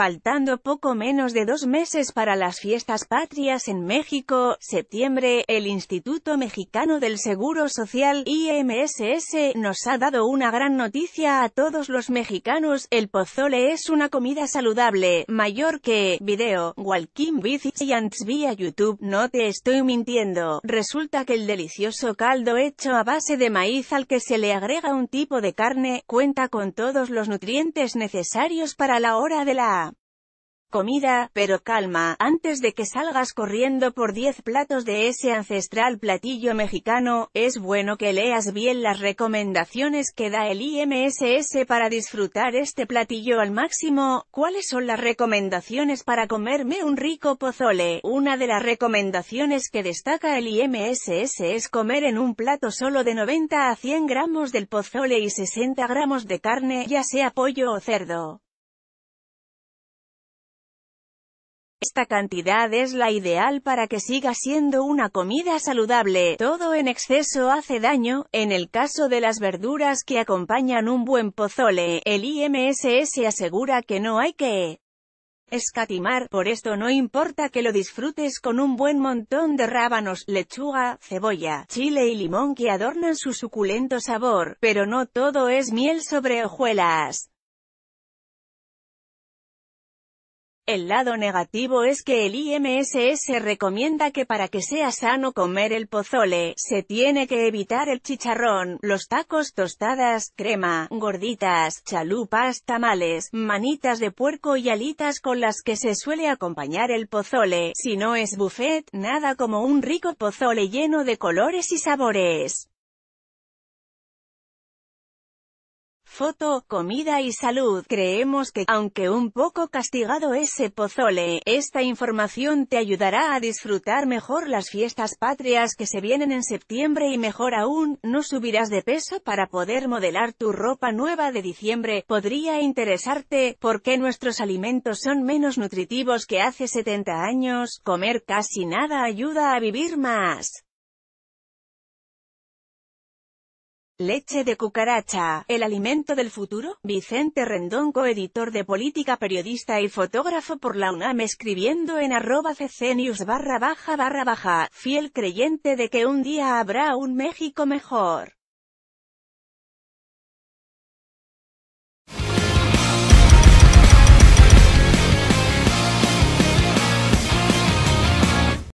Faltando poco menos de dos meses para las fiestas patrias en México, septiembre, el Instituto Mexicano del Seguro Social, IMSS, nos ha dado una gran noticia a todos los mexicanos, el pozole es una comida saludable, mayor que, video, Walking y vía YouTube, no te estoy mintiendo, resulta que el delicioso caldo hecho a base de maíz al que se le agrega un tipo de carne, cuenta con todos los nutrientes necesarios para la hora de la comida, pero calma, antes de que salgas corriendo por 10 platos de ese ancestral platillo mexicano, es bueno que leas bien las recomendaciones que da el IMSS para disfrutar este platillo al máximo, cuáles son las recomendaciones para comerme un rico pozole, una de las recomendaciones que destaca el IMSS es comer en un plato solo de 90 a 100 gramos del pozole y 60 gramos de carne, ya sea pollo o cerdo. Esta cantidad es la ideal para que siga siendo una comida saludable, todo en exceso hace daño, en el caso de las verduras que acompañan un buen pozole, el IMSS asegura que no hay que escatimar, por esto no importa que lo disfrutes con un buen montón de rábanos, lechuga, cebolla, chile y limón que adornan su suculento sabor, pero no todo es miel sobre hojuelas. El lado negativo es que el IMSS recomienda que para que sea sano comer el pozole, se tiene que evitar el chicharrón, los tacos tostadas, crema, gorditas, chalupas, tamales, manitas de puerco y alitas con las que se suele acompañar el pozole, si no es buffet, nada como un rico pozole lleno de colores y sabores. foto, comida y salud. Creemos que, aunque un poco castigado ese pozole, esta información te ayudará a disfrutar mejor las fiestas patrias que se vienen en septiembre y mejor aún, no subirás de peso para poder modelar tu ropa nueva de diciembre. Podría interesarte, ¿por qué nuestros alimentos son menos nutritivos que hace 70 años? Comer casi nada ayuda a vivir más. Leche de cucaracha, el alimento del futuro. Vicente Rendón, coeditor de política, periodista y fotógrafo por la UNAM, escribiendo en arroba ccnews barra baja barra baja, fiel creyente de que un día habrá un México mejor.